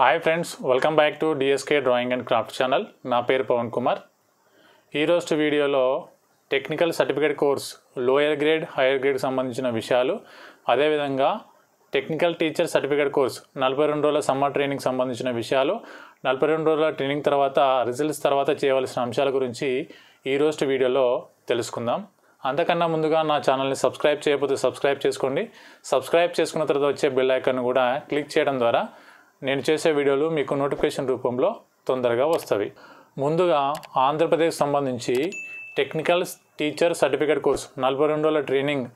hi friends welcome back to DSK drawing and craft channel నా పేరు పవన్ కుమార్ ఈరోజు వీడియోలో technical certificate course lower grade higher grade సంబంధించిన విషయాలు అదేవిధంగా టెక్నికల్ టీచర్ సర్టిఫికేట్ కోర్స్ నలభై రెండు రోజుల సమ్మర్ ట్రైనింగ్ సంబంధించిన విషయాలు నలభై రెండు రోజుల ట్రైనింగ్ తర్వాత రిజల్ట్స్ తర్వాత చేయవలసిన అంశాల గురించి ఈరోజు వీడియోలో తెలుసుకుందాం అంతకన్నా ముందుగా నా ఛానల్ని సబ్స్క్రైబ్ చేయకపోతే సబ్స్క్రైబ్ చేసుకోండి సబ్స్క్రైబ్ చేసుకున్న తర్వాత వచ్చే బెల్ ఐకాన్ కూడా క్లిక్ చేయడం ద్వారా నేను చేసే వీడియోలు మీకు నోటిఫికేషన్ రూపంలో తొందరగా వస్తాయి ముందుగా ఆంధ్రప్రదేశ్ సంబంధించి టెక్నికల్ టీచర్ సర్టిఫికేట్ కోర్సు నలభై రెండు ట్రైనింగ్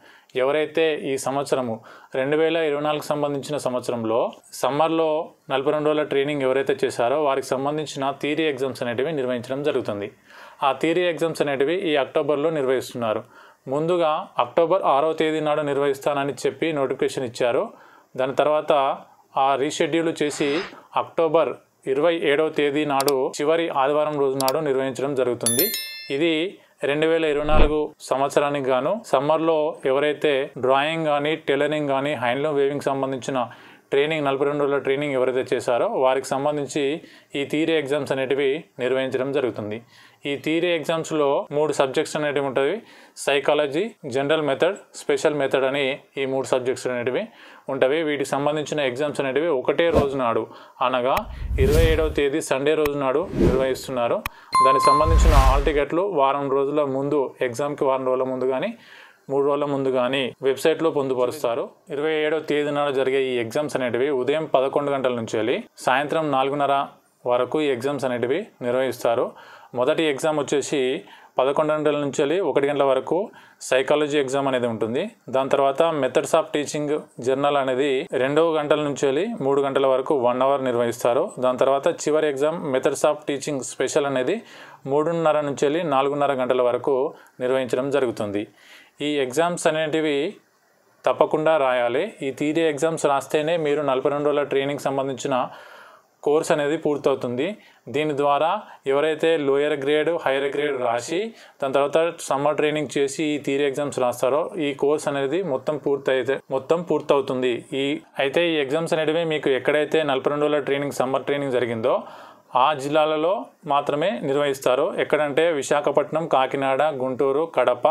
ఎవరైతే ఈ సంవత్సరము రెండు వేల ఇరవై నాలుగు సంబంధించిన సంవత్సరంలో సమ్మర్లో నలభై రెండు రోజుల ట్రైనింగ్ ఎవరైతే చేశారో వారికి సంబంధించిన థీరీ ఎగ్జామ్స్ అనేటివి నిర్వహించడం జరుగుతుంది ఆ థీరీ ఎగ్జామ్స్ అనేటివి ఈ అక్టోబర్లో నిర్వహిస్తున్నారు ముందుగా అక్టోబర్ ఆరో తేదీ నాడు నిర్వహిస్తానని చెప్పి నోటిఫికేషన్ ఇచ్చారు దాని తర్వాత ఆ రీషెడ్యూల్ చేసి అక్టోబర్ ఇరవై ఏడవ తేదీ నాడు చివరి ఆదివారం రోజు నాడు నిర్వహించడం జరుగుతుంది ఇది రెండు వేల ఇరవై నాలుగు సంవత్సరానికి గాను సమ్మర్లో ఎవరైతే డ్రాయింగ్ కానీ టైలరింగ్ కానీ హ్యాండ్లూమ్ వేవింగ్ సంబంధించిన ట్రైనింగ్ నలభై రెండు రోజుల ట్రైనింగ్ ఎవరైతే చేశారో వారికి సంబంధించి ఈ తీరే ఎగ్జామ్స్ అనేటివి నిర్వహించడం జరుగుతుంది ఈ తీరే ఎగ్జామ్స్లో మూడు సబ్జెక్ట్స్ అనేటివి ఉంటుంది psychology general method special method అని ఈ మూడు సబ్జెక్ట్స్ అనేటివి ఉంటాయి వీటికి సంబంధించిన ఎగ్జామ్స్ అనేటివి ఒకటే రోజు నాడు అనగా ఇరవై ఏడవ తేదీ సండే రోజు నాడు నిర్వహిస్తున్నారు దానికి సంబంధించిన ఆల్ టికెట్లు వారం రోజుల ముందు ఎగ్జామ్కి వారం రోజుల ముందు కానీ మూడు రోజుల ముందు కానీ వెబ్సైట్లో పొందుపరుస్తారు ఇరవై ఏడవ తేదీన జరిగే ఈ ఎగ్జామ్స్ అనేటివి ఉదయం పదకొండు గంటల నుంచి వెళ్ళి సాయంత్రం నాలుగున్నర వరకు ఈ ఎగ్జామ్స్ అనేటివి నిర్వహిస్తారు మొదటి ఎగ్జామ్ వచ్చేసి పదకొండు గంటల నుంచి వెళ్ళి ఒకటి గంటల వరకు సైకాలజీ ఎగ్జామ్ అనేది ఉంటుంది దాని తర్వాత మెథడ్స్ ఆఫ్ టీచింగ్ జర్నల్ అనేది రెండవ గంటల నుంచి వెళ్ళి మూడు గంటల వరకు వన్ అవర్ నిర్వహిస్తారు దాని తర్వాత చివరి exam methods of teaching special అనేది మూడున్నర నుంచి వెళ్ళి నాలుగున్నర గంటల వరకు నిర్వహించడం జరుగుతుంది ఈ ఎగ్జామ్స్ అనేటివి తప్పకుండా రాయాలి ఈ థీరీ ఎగ్జామ్స్ రాస్తేనే మీరు నలభై రెండు రోజుల ట్రైనింగ్ సంబంధించిన కోర్స్ అనేది పూర్తవుతుంది దీని ద్వారా ఎవరైతే లోయర్ గ్రేడ్ హైయర్ గ్రేడ్ రాసి దాని తర్వాత సమ్మర్ ట్రైనింగ్ చేసి ఈ థియరీ ఎగ్జామ్స్ రాస్తారో ఈ కోర్స్ అనేది మొత్తం పూర్తయితే మొత్తం పూర్తవుతుంది ఈ అయితే ఈ ఎగ్జామ్స్ అనేటివి మీకు ఎక్కడైతే నలభై రెండు రోజుల ట్రైనింగ్ సమ్మర్ ట్రైనింగ్ జరిగిందో ఆ జిల్లాలలో మాత్రమే నిర్వహిస్తారు ఎక్కడంటే విశాఖపట్నం కాకినాడ గుంటూరు కడప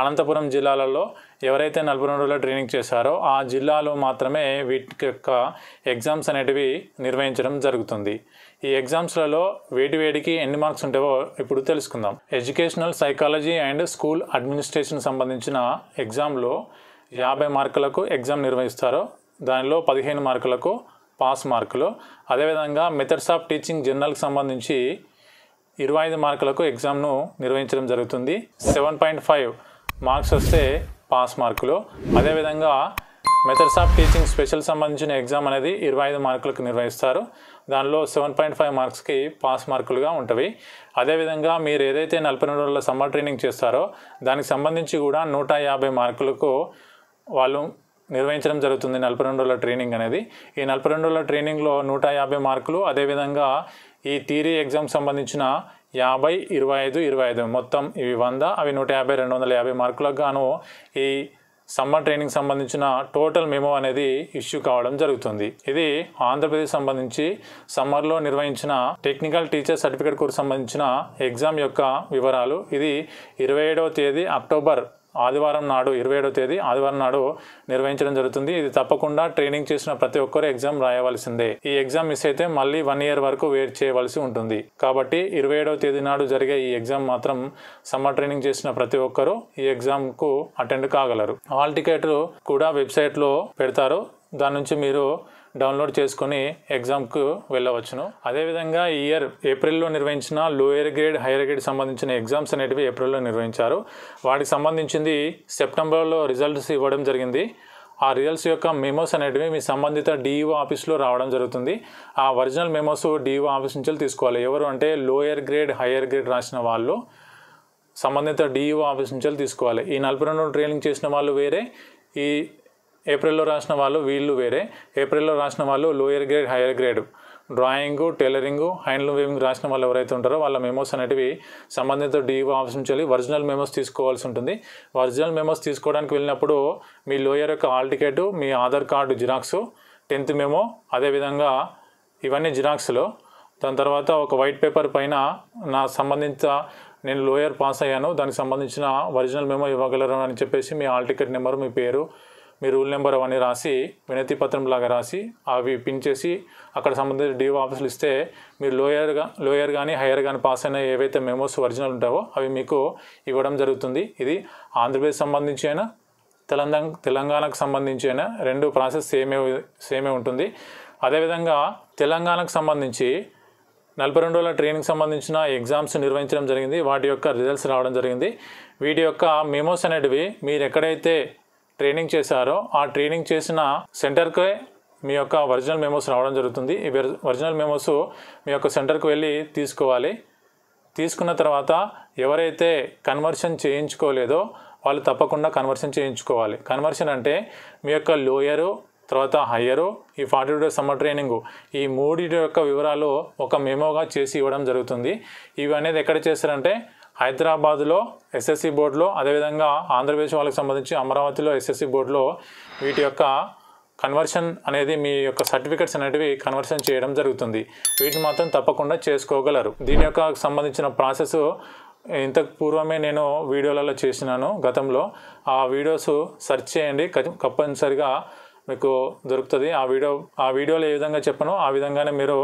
అనంతపురం జిల్లాలలో ఎవరైతే నలభై రెండు రోజుల ట్రైనింగ్ చేశారో ఆ జిల్లాలో మాత్రమే వీటి యొక్క ఎగ్జామ్స్ అనేటివి నిర్వహించడం జరుగుతుంది ఈ ఎగ్జామ్స్లలో వేటి వేడికి ఎన్ని మార్క్స్ ఉంటాయో ఇప్పుడు తెలుసుకుందాం educational psychology and school administration సంబంధించిన ఎగ్జామ్లో యాభై మార్కులకు ఎగ్జామ్ నిర్వహిస్తారు దానిలో పదిహేను మార్కులకు పాస్ మార్కులు అదేవిధంగా మెథడ్స్ ఆఫ్ టీచింగ్ జర్నల్కి సంబంధించి ఇరవై ఐదు మార్కులకు ఎగ్జామ్ను నిర్వహించడం జరుగుతుంది సెవెన్ పాయింట్ ఫైవ్ మార్క్స్ వస్తే పాస్ మార్కులు అదేవిధంగా మెథడ్స్ ఆఫ్ టీచింగ్ స్పెషల్ సంబంధించిన ఎగ్జామ్ అనేది ఇరవై ఐదు మార్కులకు నిర్వహిస్తారు దానిలో సెవెన్ పాయింట్ ఫైవ్ మార్క్స్కి పాస్ మార్కులుగా ఉంటాయి అదేవిధంగా మీరు ఏదైతే నలభై రెండు రోజుల సమ్మర్ ట్రైనింగ్ చేస్తారో దానికి సంబంధించి కూడా నూట యాభై మార్కులకు వాళ్ళు నిర్వహించడం జరుగుతుంది నలభై రెండు రోజుల ట్రైనింగ్ అనేది ఈ నలభై రెండు రోజుల ట్రైనింగ్లో నూట యాభై మార్కులు అదేవిధంగా ఈ థియరీ ఎగ్జామ్ సంబంధించిన యాభై ఇరవై ఐదు ఇరవై ఐదు మొత్తం ఇవి వంద అవి నూట యాభై రెండు వందల యాభై మార్కులకు గాను ఈ సమ్మర్ ట్రైనింగ్ సంబంధించిన టోటల్ మెమో అనేది ఇష్యూ కావడం జరుగుతుంది ఇది ఆంధ్రప్రదేశ్ సంబంధించి సమ్మర్లో నిర్వహించిన టెక్నికల్ టీచర్ సర్టిఫికేట్ కోర్సు సంబంధించిన ఎగ్జామ్ యొక్క వివరాలు ఇది ఇరవై ఏడవ తేదీ అక్టోబర్ ఆదివారం నాడు ఇరవై ఏడో తేదీ ఆదివారం నాడు నిర్వహించడం జరుగుతుంది ఇది తప్పకుండా ట్రైనింగ్ చేసిన ప్రతి ఒక్కరు ఎగ్జామ్ రాయవలసిందే ఈ ఎగ్జామ్ మిస్ అయితే మళ్ళీ వన్ ఇయర్ వరకు వెయిట్ చేయవలసి ఉంటుంది కాబట్టి ఇరవై ఏడవ తేదీ నాడు జరిగే ఈ ఎగ్జామ్ మాత్రం సమ్మర్ ట్రైనింగ్ చేసిన ప్రతి ఒక్కరూ ఈ ఎగ్జామ్కు అటెండ్ కాగలరు హాల్ టికెట్లు కూడా వెబ్సైట్లో పెడతారు దాని నుంచి మీరు డౌన్లోడ్ చేసుకొని ఎగ్జామ్కు వెళ్ళవచ్చును అదేవిధంగా ఈ ఇయర్ ఏప్రిల్లో నిర్వహించిన లోయర్ గ్రేడ్ హైయర్ గ్రేడ్ సంబంధించిన ఎగ్జామ్స్ అనేటివి ఏప్రిల్లో నిర్వహించారు వాటికి సంబంధించింది సెప్టెంబర్లో రిజల్ట్స్ ఇవ్వడం జరిగింది ఆ రిజల్ట్స్ యొక్క మెమోస్ అనేటివి మీ సంబంధిత డిఈఓ ఆఫీస్లో రావడం జరుగుతుంది ఆ ఒరిజినల్ మెమోస్ డిఈఓ ఆఫీస్ నుంచి తీసుకోవాలి ఎవరు అంటే లోయర్ గ్రేడ్ హైయర్ గ్రేడ్ రాసిన వాళ్ళు సంబంధిత డిఈఓ ఆఫీస్ నుంచి తీసుకోవాలి ఈ నలభై రెండు ట్రైనింగ్ చేసిన వాళ్ళు వేరే ఈ ఏప్రిల్లో రాసిన వాళ్ళు వీళ్ళు వేరే ఏప్రిల్లో రాసిన వాళ్ళు lower grade higher grade drawing tailoring handloom weaving రాసిన వాళ్ళు ఎవరైతే ఉంటారో వాళ్ళ మెమోస్ అనేటివి సంబంధిత డీఓ ఆఫీస్ నుంచి వెళ్ళి ఒరిజినల్ మెమోస్ తీసుకోవాల్సి ఉంటుంది ఒరిజినల్ మెమోస్ తీసుకోవడానికి వెళ్ళినప్పుడు మీ లోయర్ యొక్క హాల్ టికెట్ మీ Aadhaar card xerox tenth memo అదేవిధంగా ఇవన్నీ జిరాక్స్లో దాని తర్వాత ఒక వైట్ పేపర్ పైన నా సంబంధిత నేను లోయర్ పాస్ అయ్యాను దానికి సంబంధించిన ఒరిజినల్ మెమో ఇవ్వగలరు అని చెప్పేసి మీ హాల్ టికెట్ నెంబర్ మీ పేరు మీ రూల్ నెంబర్ అవన్నీ రాసి వినతి పత్రంలాగా రాసి అవి పిన్ చేసి అక్కడ సంబంధించిన డిఓ ఆఫీసులు ఇస్తే మీరు లోయర్గా లోయర్ కానీ హయ్యర్ కానీ పాస్ అయిన ఏవైతే మెమోస్ ఒరిజినల్ ఉంటావో అవి మీకు ఇవ్వడం జరుగుతుంది ఇది ఆంధ్రప్రదేశ్ సంబంధించి అయినా తెలంగాణ తెలంగాణకు సంబంధించి అయినా రెండు ప్రాసెస్ సేమే సేమే ఉంటుంది అదేవిధంగా తెలంగాణకు సంబంధించి నలభై రెండు వేల ట్రైనింగ్ సంబంధించిన ఎగ్జామ్స్ నిర్వహించడం జరిగింది వాటి యొక్క రిజల్ట్స్ రావడం జరిగింది వీటి యొక్క మెమోస్ అనేటివి మీరు ఎక్కడైతే ట్రైనింగ్ చేశారో ఆ ట్రైనింగ్ చేసిన సెంటర్కే మీ యొక్క ఒరిజినల్ మెమోస్ రావడం జరుగుతుంది ఈ ఒరిజినల్ మెమోస్ మీ యొక్క సెంటర్కి వెళ్ళి తీసుకోవాలి తీసుకున్న తర్వాత ఎవరైతే కన్వర్షన్ చేయించుకోలేదో వాళ్ళు తప్పకుండా కన్వర్షన్ చేయించుకోవాలి కన్వర్షన్ అంటే మీ యొక్క లోయరు తర్వాత హయ్యరు ఈ ఫార్టీ డేస్ సమ్మర్ ట్రైనింగ్ ఈ మూడు యొక్క వివరాలు ఒక మెమోగా చేసి ఇవ్వడం జరుగుతుంది ఇవి అనేది ఎక్కడ చేస్తారంటే హైదరాబాద్లో ఎస్ఎస్సి బోర్డులో అదేవిధంగా ఆంధ్రప్రదేశ్ వాళ్ళకి సంబంధించి అమరావతిలో ఎస్ఎస్సి బోర్డులో వీటి యొక్క కన్వర్షన్ అనేది మీ యొక్క సర్టిఫికెట్స్ అనేటివి కన్వర్షన్ చేయడం జరుగుతుంది వీటిని మాత్రం తప్పకుండా చేసుకోగలరు దీని యొక్క సంబంధించిన ప్రాసెస్ ఇంతకు పూర్వమే నేను వీడియోలలో చేసినాను గతంలో ఆ వీడియోస్ సెర్చ్ చేయండి తప్పనిసరిగా మీకు దొరుకుతుంది ఆ వీడియో ఆ వీడియోలో ఏ విధంగా చెప్పను ఆ విధంగానే మీరు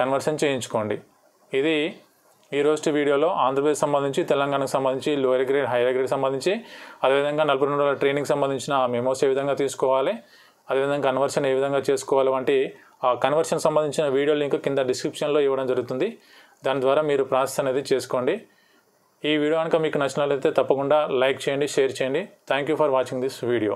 కన్వర్షన్ చేయించుకోండి ఇది ఈ రోజు వీడియోలో ఆంధ్రప్రదేశ్ సంబంధించి తెలంగాణకు సంబంధించి లోయర్ గ్రేడ్ హైయర్ గ్రేడ్ సంబంధించి అదేవిధంగా నలభై రెండు రోజుల ట్రైనింగ్ సంబంధించిన మెమోస్ ఏ విధంగా తీసుకోవాలి అదేవిధంగా కన్వర్షన్ ఏ విధంగా చేసుకోవాలి వంటి ఆ కన్వర్షన్ సంబంధించిన వీడియో లింక్ కింద డిస్క్రిప్షన్లో ఇవ్వడం జరుగుతుంది దాని ద్వారా మీరు ప్రాసెస్ అనేది చేసుకోండి ఈ వీడియో కనుక మీకు నచ్చినట్లయితే తప్పకుండా లైక్ చేయండి షేర్ చేయండి thank you for watching this video